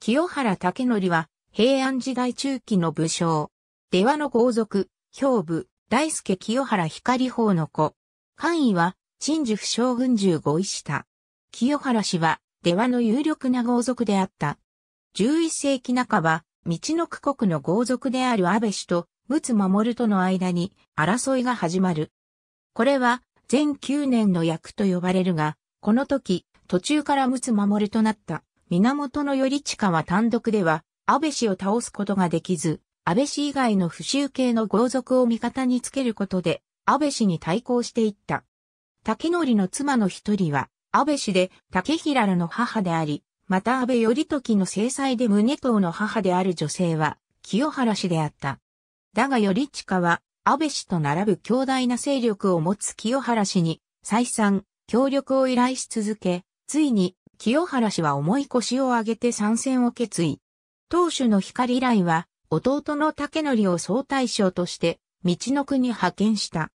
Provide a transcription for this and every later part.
清原武則は、平安時代中期の武将。出羽の豪族、兵部、大助清原光法の子。官位は、陳寿府将軍1五位下。清原氏は、出羽の有力な豪族であった。11世紀半ば、道の区国の豪族である安倍氏と、陸奥守との間に争いが始まる。これは、全9年の役と呼ばれるが、この時、途中から陸奥守となった。源頼親は単独では、安倍氏を倒すことができず、安倍氏以外の不襲系の豪族を味方につけることで、安倍氏に対抗していった。竹則の妻の一人は、安倍氏で竹平らの母であり、また安倍頼時の制裁で宗藤の母である女性は、清原氏であった。だが頼親は、安倍氏と並ぶ強大な勢力を持つ清原氏に、再三、協力を依頼し続け、ついに清原氏は重い腰を上げて参戦を決意。当主の光以来は、弟の竹則を総大将として、道の国派遣した。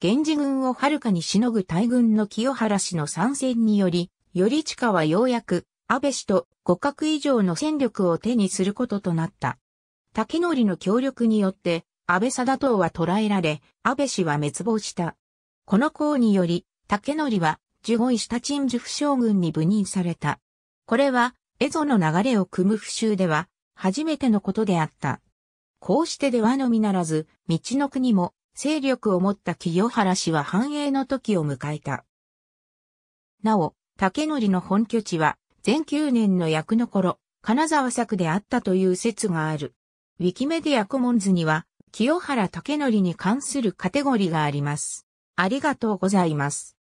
源氏軍を遥かにしのぐ大軍の清原氏の参戦により、頼親はようやく、安倍氏と互角以上の戦力を手にすることとなった。竹則の協力によって、安倍貞党は捕らえられ、安倍氏は滅亡した。この功により、竹則は十五位下鎮ュタ将軍に部任された。これは、蝦夷の流れを組む復讐では、初めてのことであった。こうしてではのみならず、道の国も、勢力を持った清原氏は繁栄の時を迎えた。なお、竹則の本拠地は、前9年の役の頃、金沢作であったという説がある。ウィキメディアコモンズには、清原竹則に関するカテゴリーがあります。ありがとうございます。